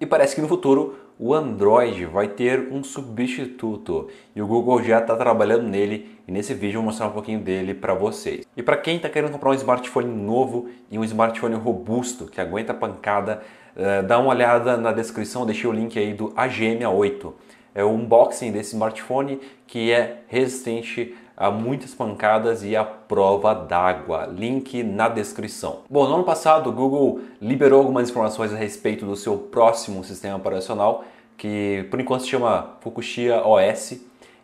E parece que no futuro o Android vai ter um substituto e o Google já está trabalhando nele e nesse vídeo eu vou mostrar um pouquinho dele para vocês. E para quem está querendo comprar um smartphone novo e um smartphone robusto que aguenta pancada, eh, dá uma olhada na descrição, deixei o link aí do ag 8 é o unboxing desse smartphone que é resistente a muitas pancadas e a prova d'água. Link na descrição. Bom, no ano passado o Google liberou algumas informações a respeito do seu próximo sistema operacional, que por enquanto se chama Fukushima OS,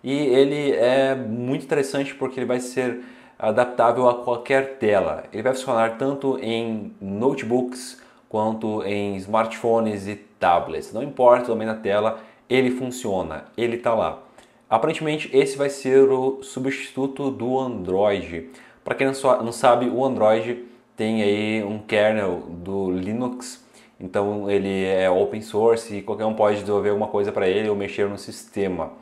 e ele é muito interessante porque ele vai ser adaptável a qualquer tela. Ele vai funcionar tanto em notebooks quanto em smartphones e tablets. Não importa o tamanho da tela, ele funciona, ele está lá. Aparentemente, esse vai ser o substituto do Android. Para quem não sabe, o Android tem aí um kernel do Linux, então ele é open source e qualquer um pode desenvolver alguma coisa para ele ou mexer no sistema.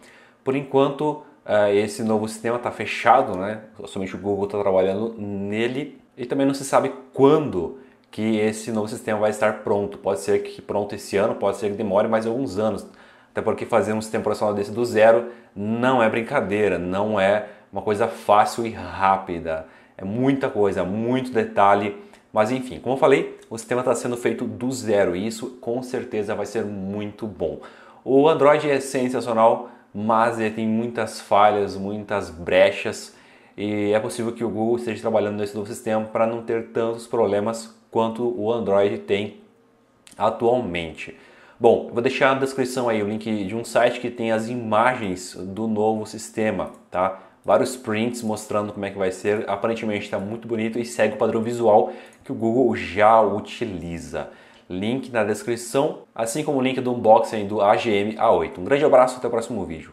Por enquanto, é, esse novo sistema está fechado, né? somente o Google está trabalhando nele e também não se sabe quando que esse novo sistema vai estar pronto. Pode ser que pronto esse ano, pode ser que demore mais alguns anos. Até porque fazer um sistema operacional desse do zero não é brincadeira, não é uma coisa fácil e rápida. É muita coisa, muito detalhe. Mas enfim, como eu falei, o sistema está sendo feito do zero e isso com certeza vai ser muito bom. O Android é sensacional, mas ele tem muitas falhas, muitas brechas e é possível que o Google esteja trabalhando nesse novo sistema para não ter tantos problemas quanto o Android tem atualmente. Bom, vou deixar na descrição aí o link de um site que tem as imagens do novo sistema, tá? Vários prints mostrando como é que vai ser. Aparentemente está muito bonito e segue o padrão visual que o Google já utiliza. Link na descrição, assim como o link do unboxing do AGM A8. Um grande abraço, até o próximo vídeo.